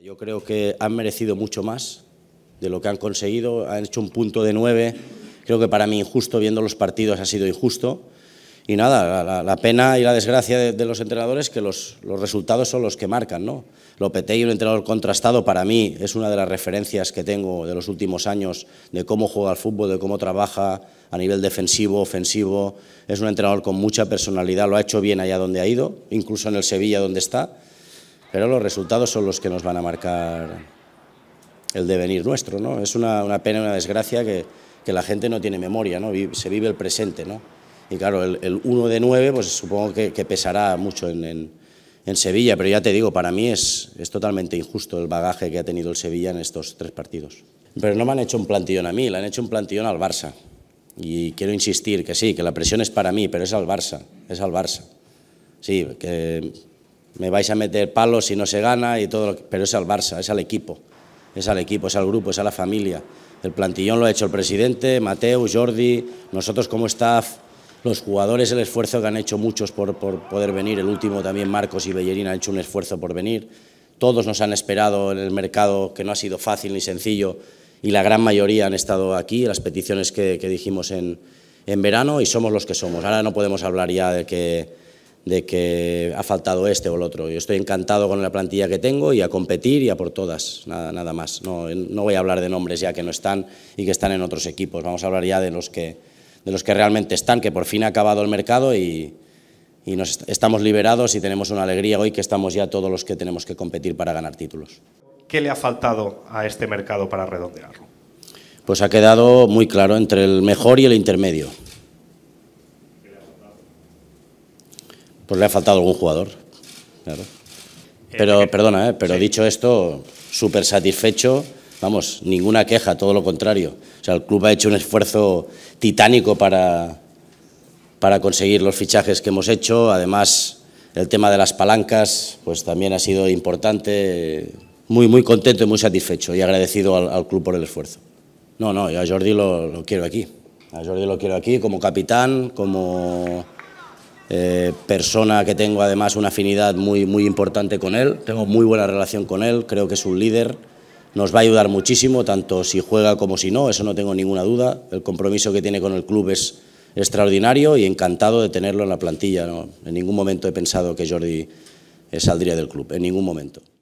Yo creo que han merecido mucho más de lo que han conseguido, han hecho un punto de nueve, creo que para mí injusto, viendo los partidos ha sido injusto, y nada, la, pena y la desgracia de, los entrenadores que los, resultados son los que marcan, ¿no? Lopetegui, un entrenador contrastado, para mí es una de las referencias que tengo de los últimos años de cómo juega el fútbol, de cómo trabaja a nivel defensivo, ofensivo, es un entrenador con mucha personalidad, lo ha hecho bien allá donde ha ido, incluso en el Sevilla donde está, pero los resultados son los que nos van a marcar el devenir nuestro. ¿no? Es una, pena pena, una desgracia que, la gente no tiene memoria, ¿no? se vive el presente. Y claro, el, el 1 de 9 pues, supongo que, pesará mucho en, en, Sevilla, pero ya te digo, para mí es, es totalmente injusto el bagaje que ha tenido el Sevilla en estos tres partidos. Pero no me han hecho un plantillón a mí, le han hecho un plantillón al Barça. Y quiero insistir que sí, que la presión es para mí, pero es al Barça, es al Barça. Sí, que me vais a meter palos si no se gana y todo, pero es al Barça, es al equipo, es al equipo, es al grupo, es a la familia. El plantillón lo ha hecho el presidente, mateo Jordi, nosotros como staff, los jugadores, el esfuerzo que han hecho muchos por, por poder venir, el último también Marcos y Bellerín han hecho un esfuerzo por venir, todos nos han esperado en el mercado, que no ha sido fácil ni sencillo, y la gran mayoría han estado aquí, las peticiones que, que dijimos en, en verano, y somos los que somos. Ahora no podemos hablar ya de que de que ha faltado este o el otro. Yo estoy encantado con la plantilla que tengo y a competir y a por todas, nada, nada más. No, voy a hablar de nombres ya que no están y que están en otros equipos. Vamos a hablar ya de los que, de los que realmente están, que por fin ha acabado el mercado y, nos estamos liberados y tenemos una alegría hoy que estamos ya todos los que tenemos que competir para ganar títulos. ¿Qué le ha faltado a este mercado para redondearlo? Pues ha quedado muy claro entre el mejor y el intermedio. Pues le ha faltado algún jugador, eh, Pero, eh, perdona, eh, pero dicho esto, súper satisfecho, vamos, ninguna queja, todo lo contrario. O sea, el club ha hecho un esfuerzo titánico para, para conseguir los fichajes que hemos hecho. Además, el tema de las palancas, pues también ha sido importante. Muy, muy contento y muy satisfecho y agradecido al, club por el esfuerzo. No, no, yo a Jordi lo quiero aquí. A Jordi lo quiero aquí como capitán, como eh, persona que tengo además una afinidad muy, muy importante con él, tengo muy buena relación con él, creo que es un líder, nos va a ayudar muchísimo, tanto si juega como si no, eso no tengo ninguna duda, el compromiso que tiene con el club es extraordinario y encantado de tenerlo en la plantilla, en ningún momento he pensado que Jordi saldría del club, en ningún momento.